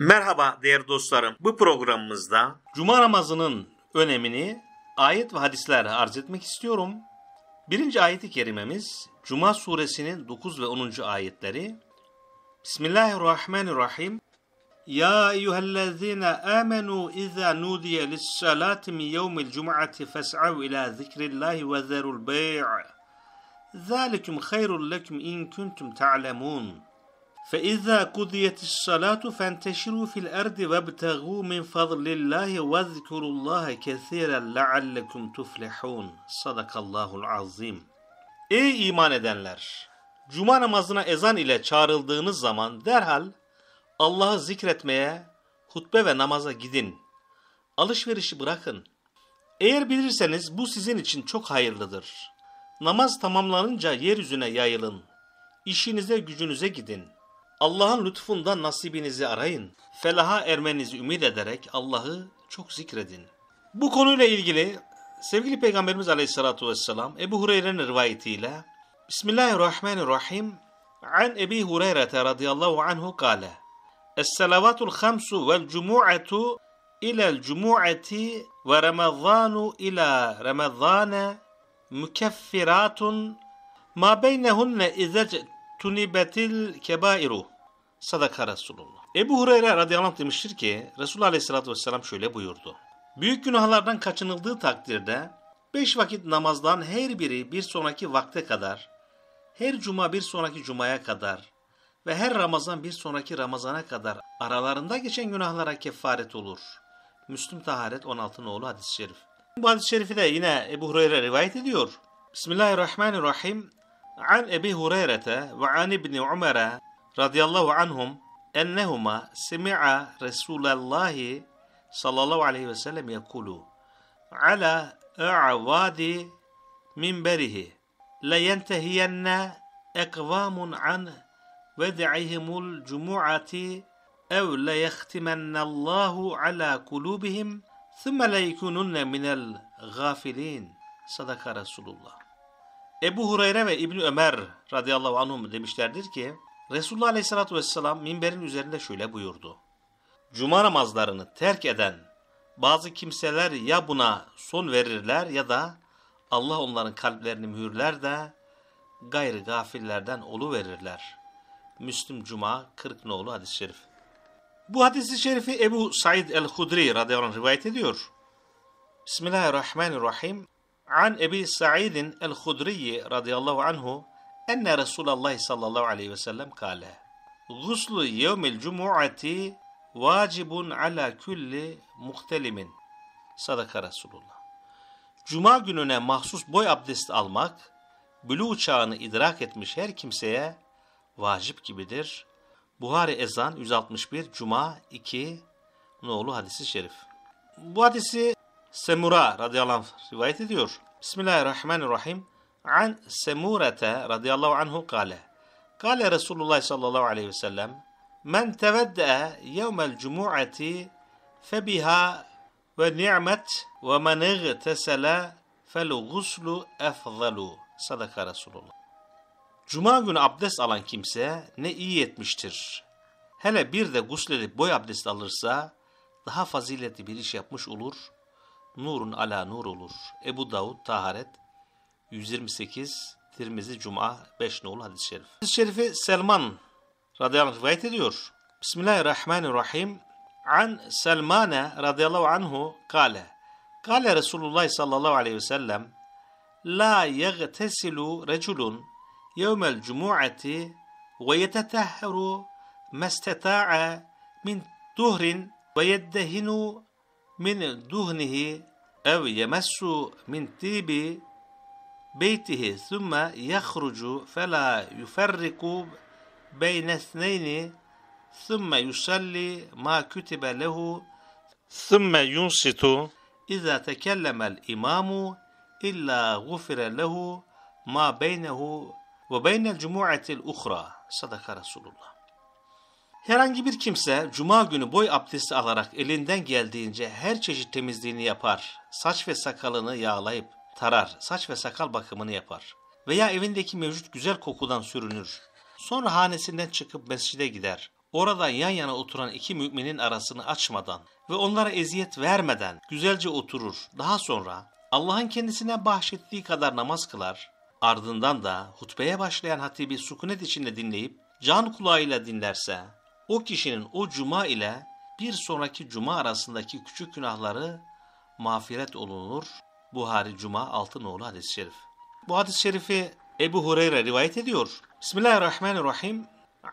Merhaba değerli dostlarım. Bu programımızda Cuma namazının önemini ayet ve hadisler arz etmek istiyorum. Birinci ayeti kerimemiz Cuma suresinin 9 ve 10. ayetleri. Bismillahirrahmanirrahim. Ya eyyühellezine amenu iza nudiye lissalâti min yevmil cum'ati fes'av ila zikrillâhi ve zerul bey'a. Zalikum hayrul lekum in kuntum ta'lemun. فإذا قضيت الصلاة فانتشروا في الأرض وابتغوا من فضل الله واذكروا الله كثيرا لعلكم تفلحون Sadakallahul azim. Ey iman edenler! Cuma namazına ezan ile çağrıldığınız zaman derhal Allah'ı zikretmeye, hutbe ve namaza gidin. Alışverişi bırakın. Eğer bilirseniz bu sizin için çok hayırlıdır. Namaz tamamlanınca yeryüzüne yayılın. İşinize gücünüze gidin.'' Allah'ın lütfundan nasibinizi arayın. Felaha ermenizi ümit ederek Allah'ı çok zikredin. Bu konuyla ilgili sevgili Peygamberimiz Aleyhisselatü Vesselam Ebu Hureyre'nin rivayetiyle Bismillahirrahmanirrahim An Ebi Hureyre'te radıyallahu anhu kale Es-salavatul hamsu vel cumu'atu ilel cumu'ati ve ramazanu ila ramazana mükeffiratun ma beynehunne izecet tunibetil kebairu. Sadaka Resulullah. Ebu Hureyre radıyallahu anh demiştir ki Resulullah aleyhissalatü vesselam şöyle buyurdu. Büyük günahlardan kaçınıldığı takdirde beş vakit namazdan her biri bir sonraki vakte kadar, her cuma bir sonraki cumaya kadar ve her Ramazan bir sonraki Ramazana kadar aralarında geçen günahlara kefaret olur. Müslüm Taharet 16 oğlu hadis-i şerif. Bu hadis-i şerifi de yine Ebu Hureyre rivayet ediyor. Bismillahirrahmanirrahim. عن أبي هريرة وعن ابن عمر رضي الله عنهم أنهما سمع رسول الله صلى الله عليه وسلم يقول على أعواد منبره لينتهين أقوام عن ودعهم الجمعة أو ليختمن الله على قلوبهم ثم ليكونن من الغافلين صدق رسول الله Ebu Hureyre ve İbni Ömer radıyallahu anhum demişlerdir ki Resulullah aleyhissalatü vesselam minberin üzerinde şöyle buyurdu. Cuma namazlarını terk eden bazı kimseler ya buna son verirler ya da Allah onların kalplerini mühürler de gayrı gafillerden olu verirler. Müslüm Cuma 40 nolu hadis-i şerif. Bu hadisi şerifi Ebu Said el-Hudri radıyallahu anh rivayet ediyor. Bismillahirrahmanirrahim. عن أبي سعيد الخدري رضي الله عنه أن رسول الله صلى الله عليه وسلم قال غسل يوم الجمعة vacibun ala külli muhtelimin. Sadaka Resulullah. Cuma gününe mahsus boy abdesti almak, bülü uçağını idrak etmiş her kimseye vacip gibidir. Buhari Ezan 161 Cuma 2 Noğlu hadisi şerif. Bu hadisi Semura radıyallahu anh rivayet ediyor. Bismillahirrahmanirrahim. An Semurete radıyallahu anhu kale. Kale Resulullah sallallahu aleyhi ve sellem. Men tevedde'e yevmel cumu'ati febiha ve ni'met ve men igtesele fel guslu efzalu. Sadaka Resulullah. Cuma günü abdest alan kimse ne iyi etmiştir. Hele bir de gusledip boy abdest alırsa daha faziletli bir iş yapmış olur nurun ala nur olur. Ebu Davud Taharet 128 Tirmizi Cuma 5 nolu hadis-i şerif. Hadis-i şerifi Selman radıyallahu anh rivayet ediyor. Bismillahirrahmanirrahim. An Selmane radıyallahu anhu kale. Kale Resulullah sallallahu aleyhi ve sellem La yegtesilu reculun yevmel cumuati ve yetetehheru mesteta'a min tuhrin ve yeddehinu من دهنه أو يمس من طيب بيته ثم يخرج فلا يفرق بين اثنين ثم يصلي ما كتب له ثم ينصت إذا تكلم الإمام إلا غفر له ما بينه وبين الجموعة الأخرى صدق رسول الله Herhangi bir kimse cuma günü boy abdesti alarak elinden geldiğince her çeşit temizliğini yapar. Saç ve sakalını yağlayıp tarar, saç ve sakal bakımını yapar. Veya evindeki mevcut güzel kokudan sürünür. Sonra hanesinden çıkıp mescide gider. orada yan yana oturan iki müminin arasını açmadan ve onlara eziyet vermeden güzelce oturur. Daha sonra Allah'ın kendisine bahşettiği kadar namaz kılar. Ardından da hutbeye başlayan hatibi sükunet içinde dinleyip can kulağıyla dinlerse o kişinin o cuma ile bir sonraki cuma arasındaki küçük günahları mağfiret olunur. Buhari Cuma 6 nolu hadis-i şerif. Bu hadis-i şerifi Ebu Hureyre rivayet ediyor. Bismillahirrahmanirrahim.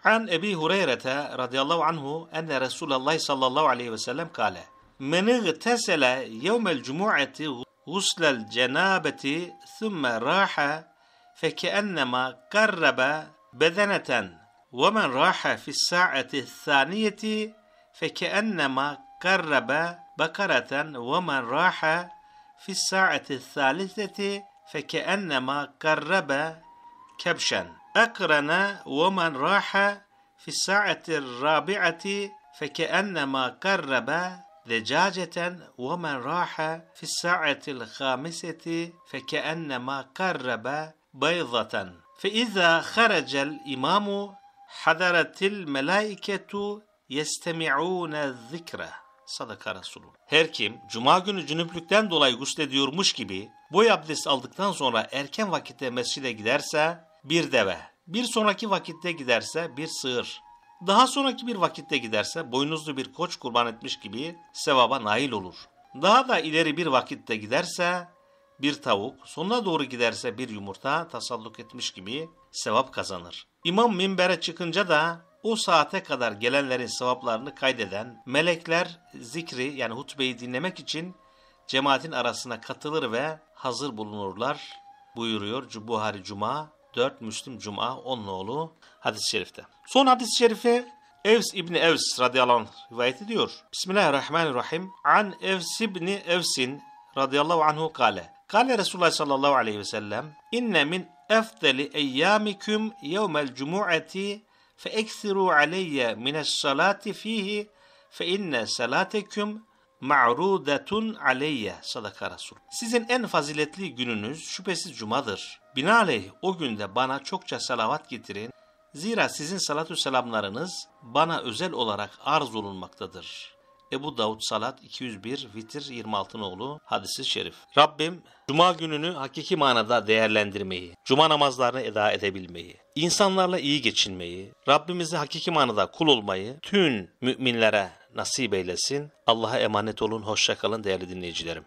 An Ebi Hureyre'te radıyallahu anhu enne Resulallah sallallahu aleyhi ve sellem kale. Men igtesele yevmel cumu'ati guslel cenabeti thumme raha fekeennemâ karrabe bedeneten ومن راح في الساعة الثانية فكأنما قرب بقرة ومن راح في الساعة الثالثة فكأنما قرب كبشا أقرن ومن راح في الساعة الرابعة فكأنما قرب دجاجة ومن راح في الساعة الخامسة فكأنما قرب بيضة فإذا خرج الإمام Hadaretil melaiketu yestemi'ûne zikre. Sadaka Resulü. Her kim cuma günü cünüplükten dolayı guslediyormuş gibi boy abdest aldıktan sonra erken vakitte mescide giderse bir deve, bir sonraki vakitte giderse bir sığır, daha sonraki bir vakitte giderse boynuzlu bir koç kurban etmiş gibi sevaba nail olur. Daha da ileri bir vakitte giderse bir tavuk, sonuna doğru giderse bir yumurta tasalluk etmiş gibi sevap kazanır. İmam minbere çıkınca da o saate kadar gelenlerin sevaplarını kaydeden melekler zikri yani hutbeyi dinlemek için cemaatin arasına katılır ve hazır bulunurlar buyuruyor Buhari Cuma 4 Müslim Cuma 10 nolu hadis-i şerifte. Son hadis-i şerifi Evs İbni Evs radıyallahu anh rivayet ediyor. Bismillahirrahmanirrahim. An Evs İbni Evsin radıyallahu anhu kale. Kale Resulullah sallallahu aleyhi ve sellem inne min efdeli eyyamikum yevmel cumu'ati fe eksiru aleyye mineş salati fihi fe inne salatekum ma'rudetun aleyye sadaka Resul. Sizin en faziletli gününüz şüphesiz cumadır. Binaenaleyh o günde bana çokça salavat getirin. Zira sizin salatü selamlarınız bana özel olarak arz olunmaktadır. Ebu Davud Salat 201 Vitir 26 oğlu hadisi şerif. Rabbim Cuma gününü hakiki manada değerlendirmeyi, cuma namazlarını eda edebilmeyi, insanlarla iyi geçinmeyi, Rabbimize hakiki manada kul olmayı tüm müminlere nasip eylesin. Allah'a emanet olun, hoşçakalın değerli dinleyicilerim.